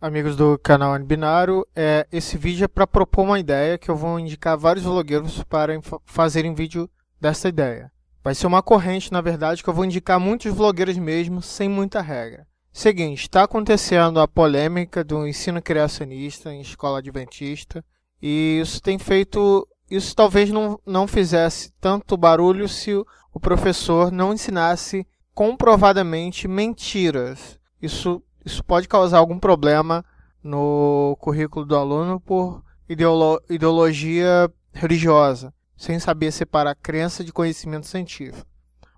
Amigos do canal Binário, é, esse vídeo é para propor uma ideia que eu vou indicar vários vlogueiros para fazerem vídeo dessa ideia. Vai ser uma corrente, na verdade, que eu vou indicar muitos vlogueiros mesmo, sem muita regra. Seguinte, está acontecendo a polêmica do ensino criacionista em escola adventista, e isso tem feito. Isso talvez não, não fizesse tanto barulho se o professor não ensinasse comprovadamente mentiras. Isso isso pode causar algum problema no currículo do aluno por ideolo ideologia religiosa, sem saber separar crença de conhecimento científico.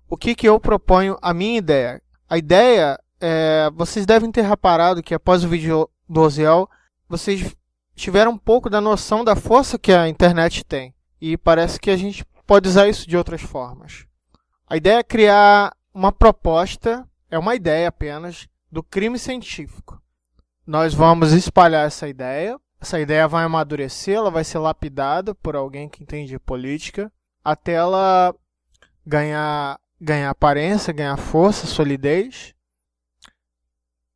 O que, que eu proponho, a minha ideia? A ideia é, vocês devem ter reparado que após o vídeo do Oziel, vocês tiveram um pouco da noção da força que a internet tem. E parece que a gente pode usar isso de outras formas. A ideia é criar uma proposta, é uma ideia apenas, do crime científico. Nós vamos espalhar essa ideia, essa ideia vai amadurecer, ela vai ser lapidada por alguém que entende política, até ela ganhar, ganhar aparência, ganhar força, solidez,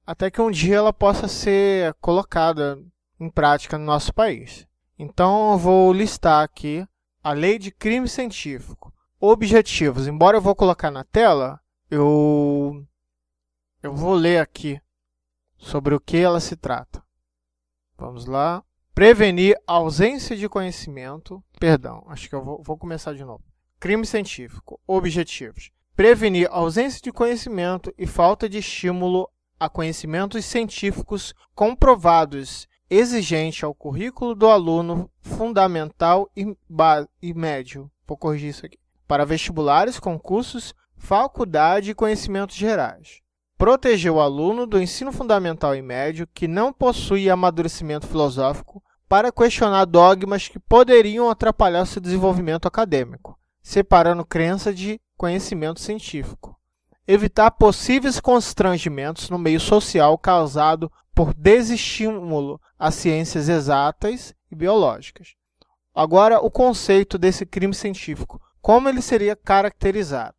até que um dia ela possa ser colocada em prática no nosso país. Então eu vou listar aqui a lei de crime científico. Objetivos. Embora eu vou colocar na tela, eu eu vou ler aqui sobre o que ela se trata. Vamos lá. Prevenir ausência de conhecimento. Perdão, acho que eu vou, vou começar de novo. Crime científico. Objetivos. Prevenir ausência de conhecimento e falta de estímulo a conhecimentos científicos comprovados exigente ao currículo do aluno fundamental e, e médio. Vou corrigir isso aqui. Para vestibulares, concursos, faculdade e conhecimentos gerais proteger o aluno do ensino fundamental e médio que não possui amadurecimento filosófico para questionar dogmas que poderiam atrapalhar seu desenvolvimento acadêmico, separando crença de conhecimento científico. Evitar possíveis constrangimentos no meio social causado por desestímulo às ciências exatas e biológicas. Agora, o conceito desse crime científico, como ele seria caracterizado?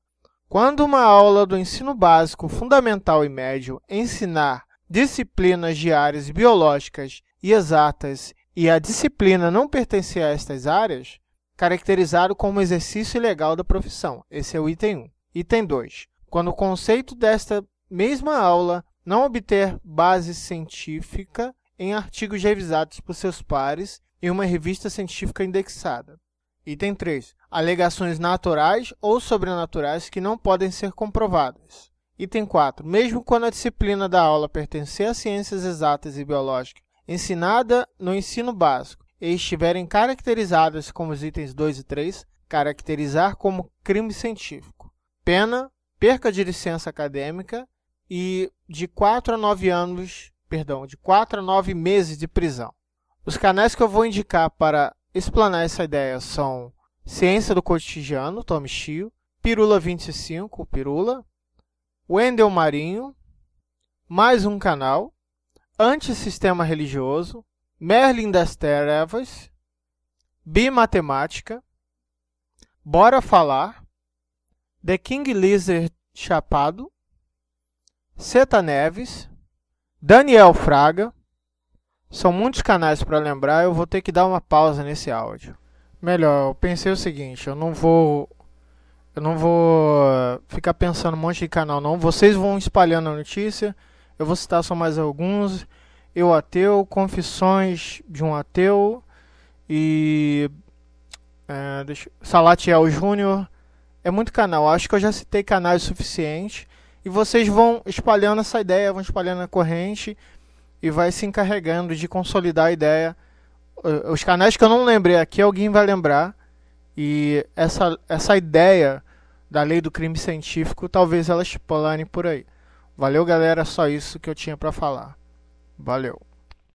Quando uma aula do ensino básico, fundamental e médio ensinar disciplinas de áreas biológicas e exatas e a disciplina não pertencer a estas áreas, caracterizado como exercício ilegal da profissão. Esse é o item 1. Item 2. Quando o conceito desta mesma aula não obter base científica em artigos revisados por seus pares em uma revista científica indexada. Item 3. Alegações naturais ou sobrenaturais que não podem ser comprovadas. Item 4. Mesmo quando a disciplina da aula pertencer a ciências exatas e biológicas, ensinada no ensino básico, e estiverem caracterizadas como os itens 2 e 3, caracterizar como crime científico. Pena, perca de licença acadêmica e de 4 a 9 anos, perdão, de 4 a 9 meses de prisão. Os canais que eu vou indicar para explanar essa ideia são Ciência do Cotidiano, Tom Chio, Pirula 25, Pirula, Wendel Marinho, Mais um Canal, Antissistema Religioso, Merlin das Trevas, Bimatemática, Bora Falar, The King Lizard Chapado, Seta Neves, Daniel Fraga, são muitos canais para lembrar, eu vou ter que dar uma pausa nesse áudio. Melhor, eu pensei o seguinte, eu não vou eu não vou ficar pensando um monte de canal não, vocês vão espalhando a notícia. Eu vou citar só mais alguns. Eu ateu, confissões de um ateu e é, deixa, Salatiel Júnior. É muito canal. Acho que eu já citei canais suficientes. E vocês vão espalhando essa ideia, vão espalhando a corrente e vai se encarregando de consolidar a ideia. Os canais que eu não lembrei aqui, alguém vai lembrar. E essa, essa ideia da lei do crime científico, talvez elas polarem por aí. Valeu, galera. Só isso que eu tinha para falar. Valeu.